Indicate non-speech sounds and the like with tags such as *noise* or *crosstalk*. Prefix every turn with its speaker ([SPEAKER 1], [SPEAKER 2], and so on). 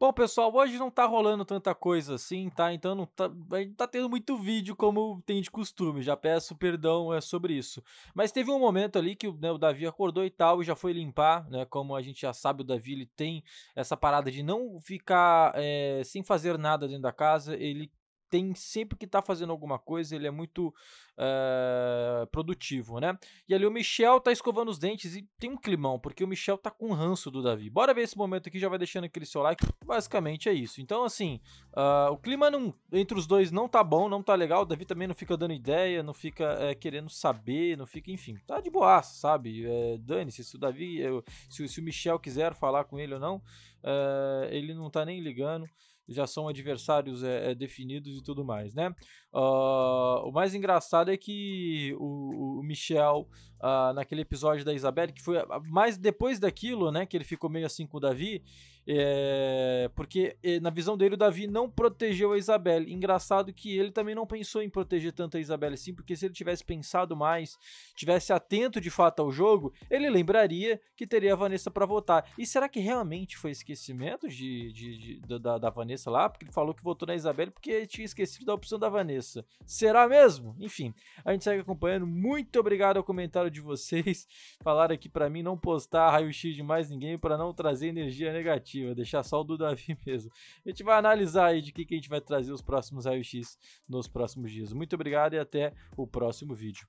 [SPEAKER 1] Bom, pessoal, hoje não tá rolando tanta coisa assim, tá? Então não tá, tá tendo muito vídeo como tem de costume, já peço perdão é, sobre isso. Mas teve um momento ali que né, o Davi acordou e tal, e já foi limpar, né? Como a gente já sabe, o Davi ele tem essa parada de não ficar é, sem fazer nada dentro da casa, ele tem sempre que tá fazendo alguma coisa, ele é muito uh, produtivo, né? E ali o Michel tá escovando os dentes e tem um climão, porque o Michel tá com ranço do Davi. Bora ver esse momento aqui, já vai deixando aquele seu like. Basicamente é isso. Então, assim, uh, o clima não, entre os dois não tá bom, não tá legal. O Davi também não fica dando ideia, não fica eh, querendo saber, não fica, enfim, tá de boa, sabe? É, Dane-se, se o Davi, se, se, o Michel quiser falar com ele ou não, uh, ele não tá nem ligando já são adversários é, é, definidos e tudo mais, né? Uh, o mais engraçado é que o, o Michel Uh, naquele episódio da Isabelle, que foi mais depois daquilo, né, que ele ficou meio assim com o Davi, é, porque eh, na visão dele o Davi não protegeu a Isabelle. Engraçado que ele também não pensou em proteger tanto a Isabelle assim, porque se ele tivesse pensado mais, tivesse atento de fato ao jogo, ele lembraria que teria a Vanessa para votar. E será que realmente foi esquecimento de, de, de da, da, Vanessa lá? Porque ele falou que votou na Isabelle porque tinha esquecido da opção da Vanessa. Será mesmo? Enfim, a gente segue acompanhando. Muito obrigado ao comentário de vocês *laughs* falar aqui para mim não postar raio-x de mais ninguém para não trazer energia negativa, deixar só o do Davi *laughs* mesmo. A gente vai analisar aí de que, que a gente vai trazer os próximos raio-x nos próximos dias. Muito obrigado e até o próximo vídeo.